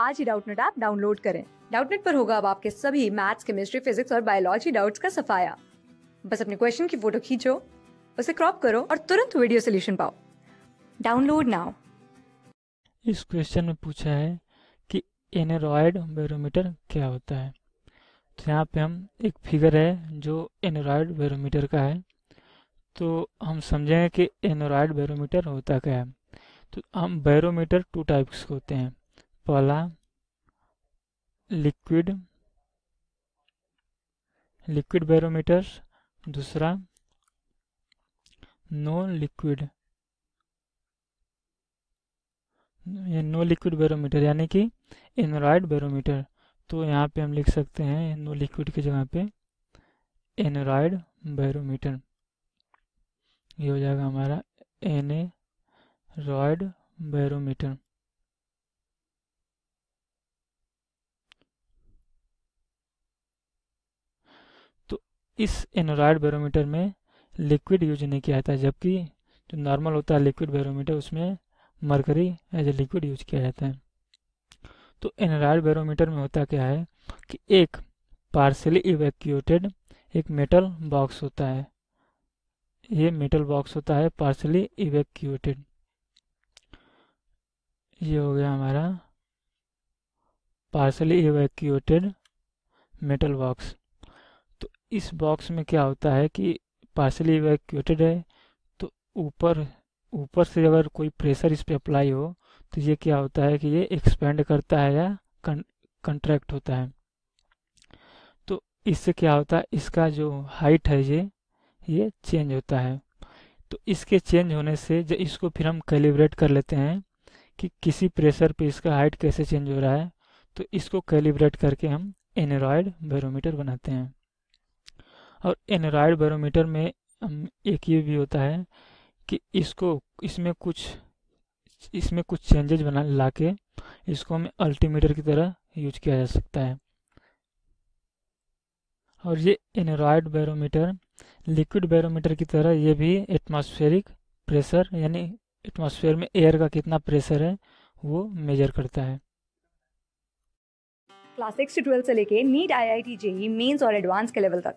आज ही Doubtnut app download करें डाउटनेट पर होगा अब आपके सभी मैथ्स केमिस्ट्री फिजिक्स और बायोलॉजी डाउट्स का सफाया बस अपने क्वेश्चन की फोटो खींचो उसे क्रॉप करो और तुरंत वीडियो सोल्यूशन पाओ डाउनलोड नाउ इस क्वेश्चन में पूछा है कि एनेरॉयड बैरोमीटर क्या होता है तो यहाँ पे हम एक फिगर है जो एनेरॉयड बैरोमीटर का है तो हम समझेंगे कि एनेरॉयड बैरोमीटर होता क्या है तो हम बैरोमीटर टू टाइप्स होते हैं वाला लिक्विड लिक्विड बैरोमीटर दूसरा नो लिक्विड ये नो लिक्विड बैरोमीटर यानी कि एनोराइड बैरोमीटर तो यहाँ पे हम लिख सकते हैं नो लिक्विड की जगह पे एनोराइड बैरोमीटर ये हो जाएगा हमारा एन बैरोमीटर इस एनोराइड बैरोमीटर में लिक्विड यूज नहीं किया जाता है जबकि जो नॉर्मल होता है लिक्विड बैरोमीटर उसमें mercury as a liquid use किया जाता है तो एनराइड बैरोमीटर में होता क्या है कि एक पार्सली इवेक्यूटेड एक मेटल बॉक्स होता है ये मेटल बॉक्स होता है पार्सली इवेक्यूटेड ये हो गया हमारा पार्सली इवेक्यूटेड मेटल बॉक्स इस बॉक्स में क्या होता है कि पार्सली इवैक्यूटेड है तो ऊपर ऊपर से अगर कोई प्रेशर इस पर अप्लाई हो तो ये क्या होता है कि ये एक्सपेंड करता है या कंट्रैक्ट होता है तो इससे क्या होता है इसका जो हाइट है ये ये चेंज होता है तो इसके चेंज होने से जब इसको फिर हम कैलिब्रेट कर लेते हैं कि किसी प्रेशर पे इसका हाइट कैसे चेंज हो रहा है तो इसको कैलिब्रेट करके हम एनेरॉयड बैरोमीटर बनाते हैं और एनराइड बैरोमीटर में एक ये भी होता है कि इसको इसमें कुछ इसमें कुछ चेंजेज बना ला के इसको हमें अल्टीमीटर की तरह यूज किया जा सकता है और ये एनराइड बैरोमीटर लिक्विड बैरोमीटर की तरह ये भी एटमॉस्फेरिक प्रेशर यानी एटमॉस्फेयर में एयर का कितना प्रेशर है वो मेजर करता है क्लास सिक्स से ट्वेल्थ से लेके NEET I I T JEE Mains और एडवांस के लेवल तक